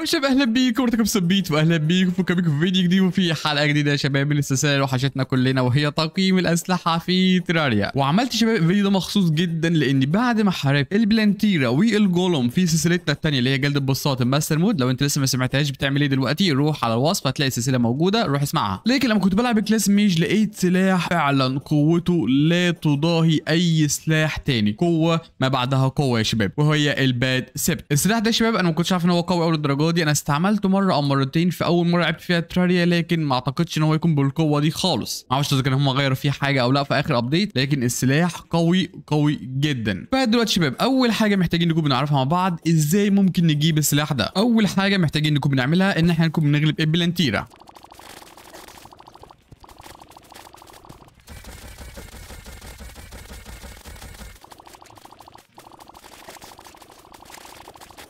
طيب شباب اهلا بيكم ورتكم سبيت واهلا بيكم في كابيكم في فيديو جديد وفي حلقه جديده يا شباب من السلسله وحشتنا كلنا وهي تقييم الاسلحه في تراريا وعملت شباب الفيديو ده مخصوص جدا لان بعد ما حاربت البلانتيرا والجولوم في سلسلتنا الثانيه اللي هي جلد البصات الماستر مود لو انت لسه ما سمعتهاش بتعمل ايه دلوقتي روح على الوصف هتلاقي السلسله موجوده روح اسمعها لكن لما كنت بلعب كلاس ميج لقيت سلاح فعلا قوته لا تضاهي اي سلاح تاني قوه ما بعدها قوه يا شباب وهي الباد سبت السلاح ده يا شباب انا ما كنتش عارف ان هو قوي اول الدرجات دي انا استعملته مره او مرتين في اول مره لعبت فيها تراريا لكن ما اعتقدش ان هو يكون بالقوه دي خالص ما اعرفش اذا كان هم غيروا فيه حاجه او لا في اخر ابديت لكن السلاح قوي قوي جدا فدلوقتي شباب اول حاجه محتاجين نكون بنعرفها مع بعض ازاي ممكن نجيب السلاح ده اول حاجه محتاجين نكون بنعملها ان احنا نكون بنغلب البلانتيرا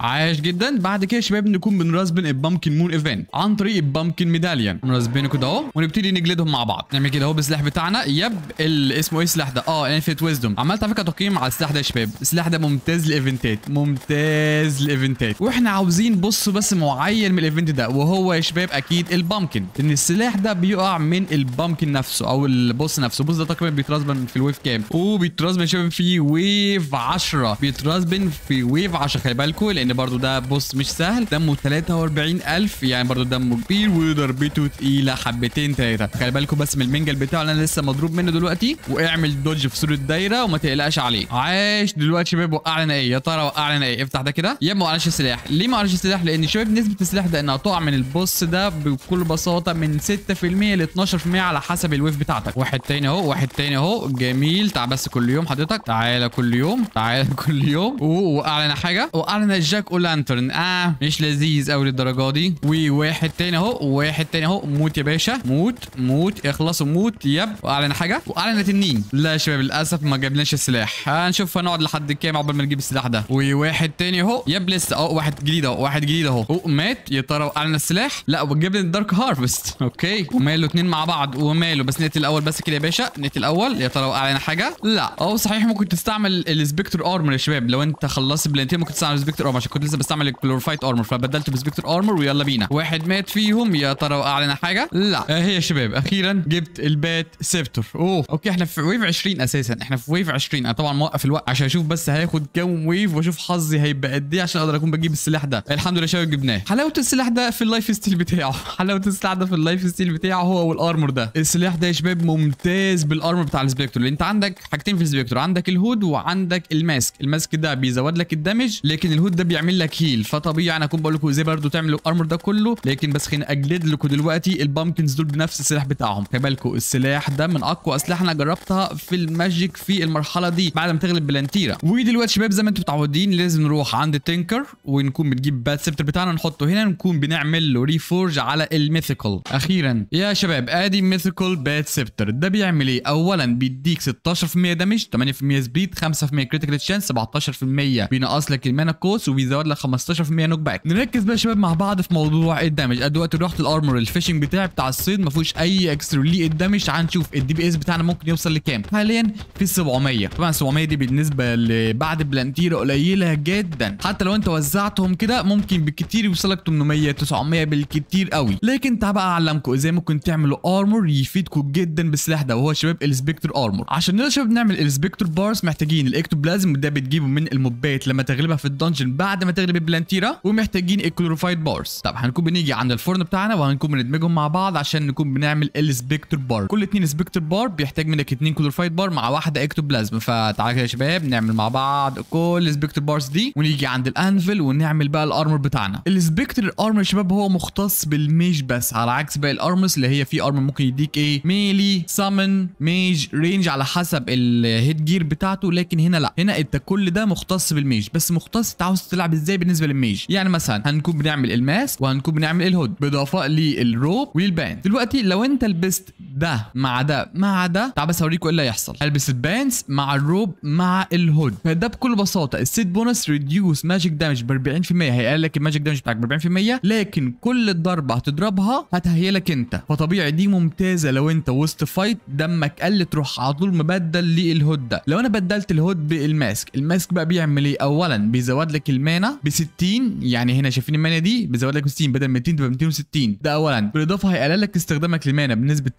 عايش جدا بعد كده يا شباب نكون بنرسبن البامكن مون ايفنت عن طريق البامكن ميداليان نرزبنه كده اهو ونبتدي نجلدهم مع بعض نعمل كده اهو بالسلاح بتاعنا يب اسمه ايه السلاح ده اه انفيت ويزدوم عملت على فكره تقييم على السلاح ده يا شباب السلاح ده ممتاز للايفنتات ممتاز للايفنتات واحنا عاوزين بصوا بس معين من الايفنت ده وهو يا شباب اكيد البامكن لان السلاح ده بيقع من البامكن نفسه او البوس نفسه البوس ده تقريبا بيترسبن في الويف كام وبيترسبن يا شباب في ويف 10 بيترسبن في ويف 10 خلي بالكم لان لان برضو ده بص مش سهل دمه 43000 يعني برضو دمه كبير وضربته تقيله حبتين ثلاثه خلي بالكم بس من المنجل بتاعه اللي انا لسه مضروب منه دلوقتي واعمل دوج في صوره دايره وما تقلقش عليه عاش دلوقتي شباب وقعنا ايه يا ترى وقعنا ايه افتح ده كده يا ما وقعناش السلاح ليه ما وقعناش السلاح لان شباب نسبه السلاح ده انها تقع من البوس ده بكل بساطه من 6% ل 12% على حسب الويف بتاعتك واحد تاني اهو واحد تاني اهو جميل تعال بس كل يوم حضرتك تعالى كل يوم تعالى كل يوم وقع لنا حاجه وقع لنا الجاك او لانترن اه مش لذيذ قوي للدرجه دي وواحد تاني اهو وواحد تاني اهو موت يا باشا موت موت اخلص موت يب واعلن حاجه واعلن تنين لا يا شباب للاسف ما جبناش السلاح هنشوف هنقعد لحد كام عقبال ما نجيب السلاح ده وواحد تاني اهو يب لسه اهو واحد جديد اهو واحد جديد اهو هو مات يا ترى اعلن السلاح لا وجاب الدارك هارفست اوكي وماله اتنين مع بعض وماله بس نقتل الاول بس كده يا باشا نقتل الاول يا ترى اعلن حاجه لا اه صحيح ممكن تستعمل السبكتر ارمر يا شباب لو انت خلصت بلانتين ممكن تستعمل السبكتر ارمر كنت لسه بستعمل الكلوريفايت ارمر فبدلته بسبكتر ارمر ويلا بينا واحد مات فيهم يا ترى وقع حاجه لا اهي آه، يا شباب اخيرا جبت البات سيبتر اوه اوكي احنا في ويف 20 اساسا احنا في ويف 20 انا طبعا موقف الوقت عشان اشوف بس هياخد كام ويف واشوف حظي هيبقى قد ايه عشان اقدر اكون بجيب السلاح ده الحمد لله شباب جبناه حلاوه السلاح ده في اللايف ستيل بتاعه حلاوه السلاح ده في اللايف ستيل بتاعه هو والارمر ده السلاح ده يا شباب ممتاز بالارمر بتاع السبكتر لان انت عندك حاجتين في السبكتر عندك الهود وعندك الماسك الماسك ده بيزود لك الدمج لكن الهود ده بيع بتعمل لك هيل فطبيعي انا اكون بقول لكم ازاي برضه تعملوا الارمر ده كله لكن بس خليني اجلد لكم دلوقتي البامكنز دول بنفس السلاح بتاعهم خلي بالكم السلاح ده من اقوى اسلحه انا جربتها في الماجيك في المرحله دي بعد ما تغلب بلانتيرا ودلوقتي شباب زي ما انتم متعودين لازم نروح عند التنكر ونكون بنجيب باد سبتر بتاعنا نحطه هنا نكون بنعمل له ريفورج على الميثيكال اخيرا يا شباب ادي ميثيكال باد سبتر ده بيعمل ايه اولا بيديك 16% دمج 8% سبيد 5% كريتيكال تشانس 17% بينقص لك المانا كوست وبي بيزود لك 15% نوك باك نركز بقى يا شباب مع بعض في موضوع الدمج قد وقت رحت الارمر الفيشنج بتاعي بتاع الصيد ما فيهوش اي اكسترا ليه الدمج تعال نشوف الدي بي اس بتاعنا ممكن يوصل لكام حاليا في 700 طبعا 700 دي بالنسبه لبعد بلانتيرا قليله جدا حتى لو انت وزعتهم كده ممكن بالكتير يوصلك 800 900 بالكتير قوي لكن تعال بقى اعلمكم ازاي ممكن تعملوا ارمر يفيدكم جدا بالسلاح ده وهو شباب السبكتر ارمر عشان نقدر شباب نعمل السبكتر بارز محتاجين الاكتوبلازم وده بتجيبه من الموبات لما تغلبها في الدنجن بعد بعد ما تغلب البلانتيرا ومحتاجين الكلوروفايد بارز طب هنكون بنيجي عند الفرن بتاعنا وهنكون بندمجهم مع بعض عشان نكون بنعمل السبكتر بار كل اثنين سبكتر بار بيحتاج منك اثنين كلوروفايد بار مع واحده اكتوبلازم فتعالى كده يا شباب نعمل مع بعض كل سبكتر بارز دي ونيجي عند الانفل ونعمل بقى الارمر بتاعنا السبكتر الارمر يا شباب هو مختص بالميج بس على عكس باقي الارمرز اللي هي في ارمر ممكن يديك ايه ميلي سامن ميج رينج على حسب الهيد جير بتاعته لكن هنا لا هنا انت كل ده مختص بالميج بس مختص انت عاوز تلعب بيلعب ازاي بالنسبه للميج يعني مثلا هنكون بنعمل الماس وهنكون بنعمل الهود بالاضافه للروب والباند دلوقتي لو انت لبست ده مع ده مع ده تعال بس اوريكم ايه اللي هيحصل البس البانس مع الروب مع الهود فده بكل بساطه السيت بونس ريديوس ماجيك دامج ب 40% هيقلل لك الماجيك دامج بتاعك ب 40% لكن كل ضربه هتضربها هتهيلك انت فطبيعي دي ممتازه لو انت وسط فايت دمك قل تروح على طول مبدل للهود ده لو انا بدلت الهود بالماسك الماسك بقى بيعمل ايه اولا بيزود لك المان هنا ب 60 يعني هنا شايفين المانا دي بزود لك 60 بدل 200 تبقى 260 ده اولا بالاضافه هيقلل لك استخدامك للمانا بنسبه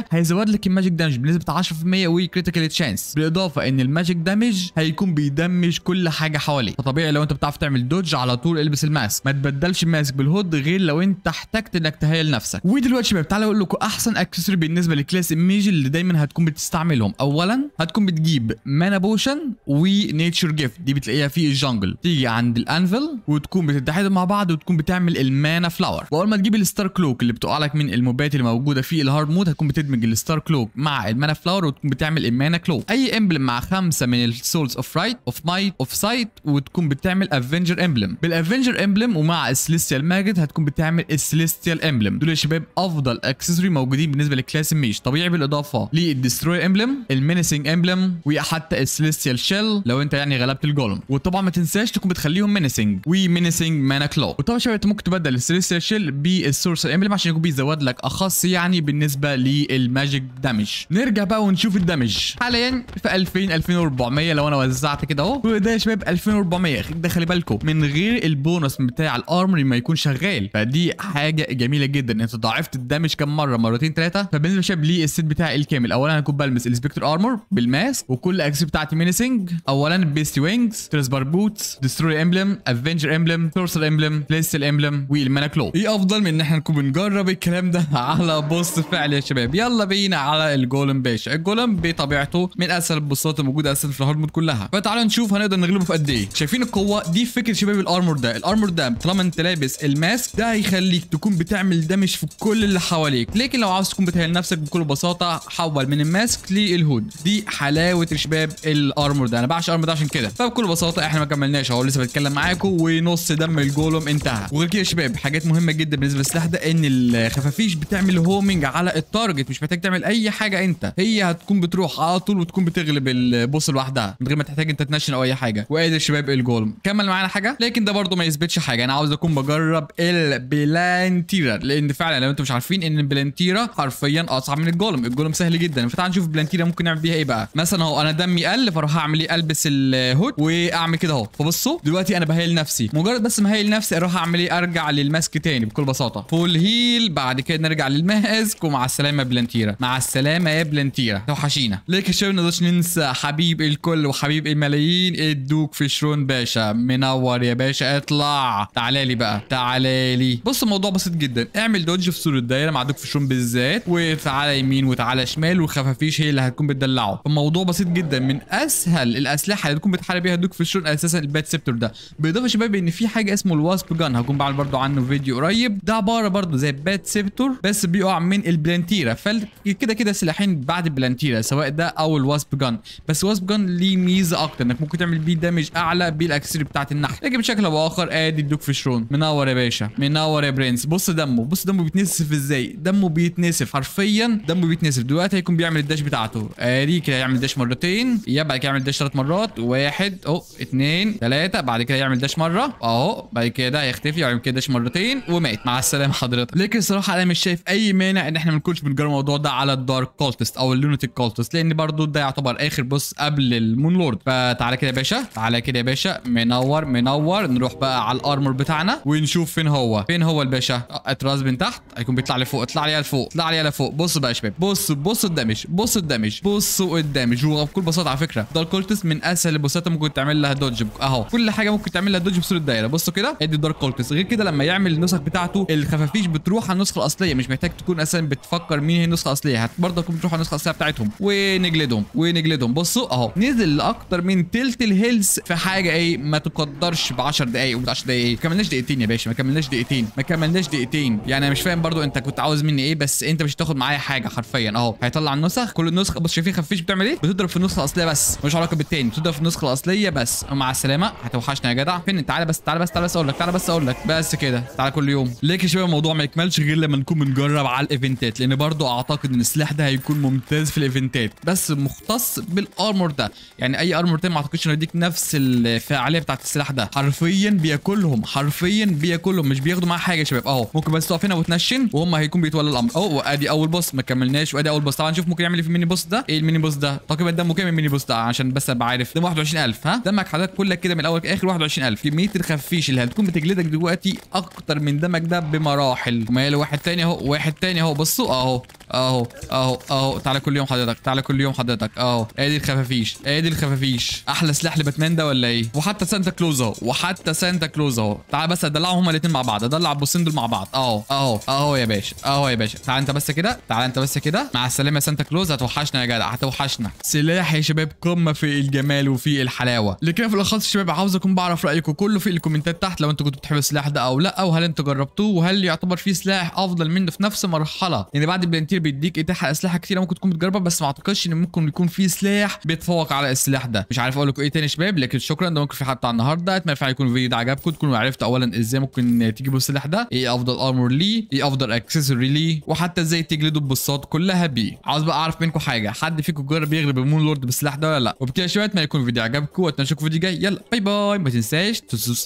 13% هيزود لك الماجيك دامج بنسبه 10% وكريتيكال تشانس بالاضافه ان الماجيك دامج هيكون بيدمج كل حاجه حواليك فطبيعي لو انت بتعرف تعمل دوج على طول البس الماسك ما تبدلش الماسك بالهود غير لو انت احتجت انك تهيل نفسك ودلوقتي شباب تعالى اقول لكم احسن اكسسوري بالنسبه لكلاس ايميج اللي دايما هتكون بتستعملهم اولا هتكون بتجيب مانا بوشن ونيتشر جيفت دي بتلاقيها في الجنجل تيجي عند الانفل وتكون بتتحدوا مع بعض وتكون بتعمل المانا فلاور واول ما تجيب الستار كلوك اللي بتقع لك من الموبات اللي موجوده في الهارد مود هتكون بتدمج الستار كلوك مع المانا فلاور وتكون بتعمل المانا كلوك اي امبلم مع خمسه من السولز اوف رايت اوف مايت اوف سايت وتكون بتعمل افنجر امبلم بالافنجر امبلم ومع السيليستيال ماجد هتكون بتعمل السيليستيال امبلم دول يا شباب افضل اكسسوري موجودين بالنسبه للكلاس الميش طبيعي بالاضافه للدستروي امبلم المينسينج امبلم وحتى السيليستيال شيل لو انت يعني غلبت الجولم وطبعا ما تنساش تكون بتخليهم وي ومينسنج مانا كلو وطبعا شباب انت ممكن تبدل السيليستيال شيل بالسورس الامبلم عشان يكون بيزود لك اخص يعني بالنسبه للماجيك دامج نرجع بقى ونشوف الدمج حاليا في 2000 2400 لو انا وزعت كده اهو وده يا شباب 2400 ده خلي بالكم من غير البونص بتاع الارمري ما يكون شغال فدي حاجه جميله جدا انت ضاعفت الدمج كم مره مرتين ثلاثه فبالنسبه شباب لي السيت بتاعي الكامل اولا هكون بلمس الاسبكتر ارمور بالماسك وكل اكسس بتاعتي منسنج اولا بيستي وينجز تريسبار بوتس ديستروي سيمتري امبلم افنجر امبلم سورسر امبلم بليستل امبلم والمانا كلو ايه افضل من ان احنا نكون بنجرب الكلام ده على بوس فعلي يا شباب يلا بينا على الجولم باشا الجولم بطبيعته من اسهل البوسات الموجوده اساسا في الهارد مود كلها فتعالوا نشوف هنقدر نغلبه في قد ايه شايفين القوه دي فكره شباب الارمور ده الارمور ده طالما انت لابس الماسك ده هيخليك تكون بتعمل دمج في كل اللي حواليك لكن لو عاوز تكون بتهيل نفسك بكل بساطه حول من الماسك للهود دي حلاوه شباب الارمور ده انا بعشق الارمور ده عشان كده فبكل بساطه احنا ما كملناش هو لسه لسه بتكلم معاكم ونص دم الجولوم انتهى وغير كده يا شباب حاجات مهمه جدا بالنسبه للسلاح ده ان الخفافيش بتعمل هومنج على التارجت مش محتاج تعمل اي حاجه انت هي هتكون بتروح على طول وتكون بتغلب البوس لوحدها من غير ما تحتاج انت تنشن او اي حاجه وادي يا شباب الجولوم كمل معانا حاجه لكن ده برده ما يثبتش حاجه انا عاوز اكون بجرب البلانتيرا لان فعلا لو انتم مش عارفين ان البلانتيرا حرفيا اصعب من الجولم الجولم سهل جدا فتعال نشوف البلانتيرا ممكن نعمل بيها ايه بقى مثلا اهو انا دمي قل فاروح اعمل ايه البس الهود واعمل كده اهو فبصوا دلوقتي انا بهيل نفسي مجرد بس ما هيل نفسي اروح اعمل ايه ارجع للماسك تاني بكل بساطه فول هيل بعد كده نرجع للماسك ومع السلامه يا بلانتيرا مع السلامه يا بلانتيرا توحشينا ليك الشباب نقدرش ننسى حبيب الكل وحبيب الملايين الدوك في شرون باشا منور يا باشا اطلع تعالى لي بقى تعالى لي بص الموضوع بسيط جدا اعمل دوج في صوره الدايره مع دوك في شرون بالذات وتعالى يمين وتعالى شمال والخفافيش هي اللي هتكون بتدلعه الموضوع بسيط جدا من اسهل الاسلحه اللي تكون بتحارب بيها دوك في شرون اساسا الباد سيبتر ده بالاضافه يا شباب ان في حاجه اسمه الواسب جان هكون بعمل برده عنه فيديو قريب ده عباره برده زي بات سيبتور بس بيقع من البلانتيرا فكده كده سلاحين بعد البلانتيرا سواء ده او الواسب جان بس الواسب جان ليه ميزه اكتر انك ممكن تعمل بيه دامج اعلى بالاكسير بتاعت النحل لكن بشكل او باخر ادي الدوك فيشرون منور يا باشا منور يا برنس بص دمه بص دمه بيتنسف ازاي دمه بيتنسف حرفيا دمه بيتنسف دلوقتي هيكون بيعمل الداش بتاعته ادي آه، كده هيعمل داش مرتين يبقى كده يعمل داش ثلاث مرات واحد او اثنين ثلاثه بعد كده يعمل داش مره اهو بعد كده هيختفي ويعمل كده داش مرتين ومات مع السلامه حضرتك لكن الصراحه انا مش شايف اي مانع ان احنا ما نكونش بنجرب الموضوع ده على الدارك كولتست او اللونتيك كولتست لان برضو ده يعتبر اخر بوس قبل المون لورد فتعالى كده يا باشا تعالى كده يا باشا منور منور نروح بقى على الارمور بتاعنا ونشوف فين هو فين هو الباشا اطراز من تحت هيكون بيطلع لفوق اطلع لي لفوق اطلع لي لفوق بص بقى يا شباب بص بص الدمج بص الدمج بصوا الدمج هو بكل بساطه على فكره دارك كولتست من اسهل البوسات ممكن تعمل لها دوج اهو كل حاجه ممكن تعملها دوج بصوره دايره بصوا كده ادي الدارك كولتس غير كده لما يعمل النسخ بتاعته الخفافيش بتروح على النسخه الاصليه مش محتاج تكون اساسا بتفكر مين هي النسخه الاصليه برضه تكون بتروح على النسخه الاصليه بتاعتهم ونجلدهم ونجلدهم بصوا اهو نزل لاكتر من تلت الهيلث في حاجه ايه ما تقدرش ب 10 دقائق و 10 دقائق ما كملناش دقيقتين يا باشا ما كملناش دقيقتين ما كملناش دقيقتين يعني انا مش فاهم برضو انت كنت عاوز مني ايه بس انت مش هتاخد معايا حاجه حرفيا اهو هيطلع النسخ كل النسخ بص شايفين خفيش بتعمل ايه بتضرب في النسخه الاصليه بس مش علاقه بالتاني بتضرب في النسخه الاصليه بس مع السلامه هتوحش وحشنا يا جدع فين تعالى بس تعالى بس تعالى بس اقول لك تعالى بس اقول لك بس كده تعالى كل يوم ليك شويه الموضوع ما يكملش غير لما نكون بنجرب على الايفنتات لان برضو اعتقد ان السلاح ده هيكون ممتاز في الايفنتات بس مختص بالارمور ده يعني اي ارمور تاني ما اعتقدش انه يديك نفس الفعاليه بتاعت السلاح ده حرفيا بياكلهم حرفيا بياكلهم مش بياخدوا معاه حاجه يا شباب اهو ممكن بس تقف هنا وتنشن وهم هيكون بيتولى الامر اهو ادي اول بوس ما كملناش وادي اول بوس طبعا نشوف ممكن يعمل ايه في الميني بوس ده ايه الميني بوس ده تقريبا دمه كام الميني بوس ده عشان بس ابقى عارف دمه 21000 ها دمك حضرتك كلك كده من الاول اخر 21000 كميه الخفيش اللي هتكون بتجلدك دلوقتي اكتر من دمك ده بمراحل ما واحد تاني اهو واحد تاني اهو بصوا اهو اهو اهو اهو تعالى كل يوم حضرتك تعالى كل يوم حضرتك اهو ادي الخفافيش ادي الخفافيش احلى سلاح لباتمان ده ولا ايه وحتى سانتا كلوز اهو وحتى سانتا كلوز اهو تعالى بس ادلعهم هما الاثنين مع بعض ادلع البوسين دول مع بعض اهو اهو اهو يا باشا اهو يا باشا تعالى انت بس كده تعالى انت بس كده مع السلامه يا سانتا كلوز هتوحشنا يا جدع هتوحشنا سلاح يا شباب قمه في الجمال وفي الحلاوه لكن في الاخص شباب عاوز اكون بعرف رايكم كله في الكومنتات تحت لو انتوا كنتوا بتحبوا السلاح ده او لا وهل انتوا جربتوه وهل يعتبر في سلاح افضل منه في نفس مرحله يعني بعد كتير بيديك اتاحه اسلحه كتير ممكن تكون بتجربها بس ما اعتقدش ان ممكن يكون في سلاح بيتفوق على السلاح ده مش عارف اقول لكم ايه تاني شباب لكن شكرا ده ممكن في حتى بتاع النهارده اتمنى فعلا يكون الفيديو ده عجبكم تكونوا عرفتوا اولا ازاي ممكن تجيبوا السلاح ده ايه افضل ارمور ليه ايه افضل اكسسوري ليه وحتى ازاي تجلدوا البصات كلها بيه عاوز بقى اعرف منكم حاجه حد فيكم جرب يغلب المون لورد بالسلاح ده ولا لا وبكده شويه اتمنى يكون الفيديو عجبكم واتمنى اشوفكم في فيديو جاي يلا باي باي ما تنساش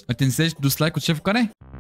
ما تنساش تدوس لايك وتشترك في القناه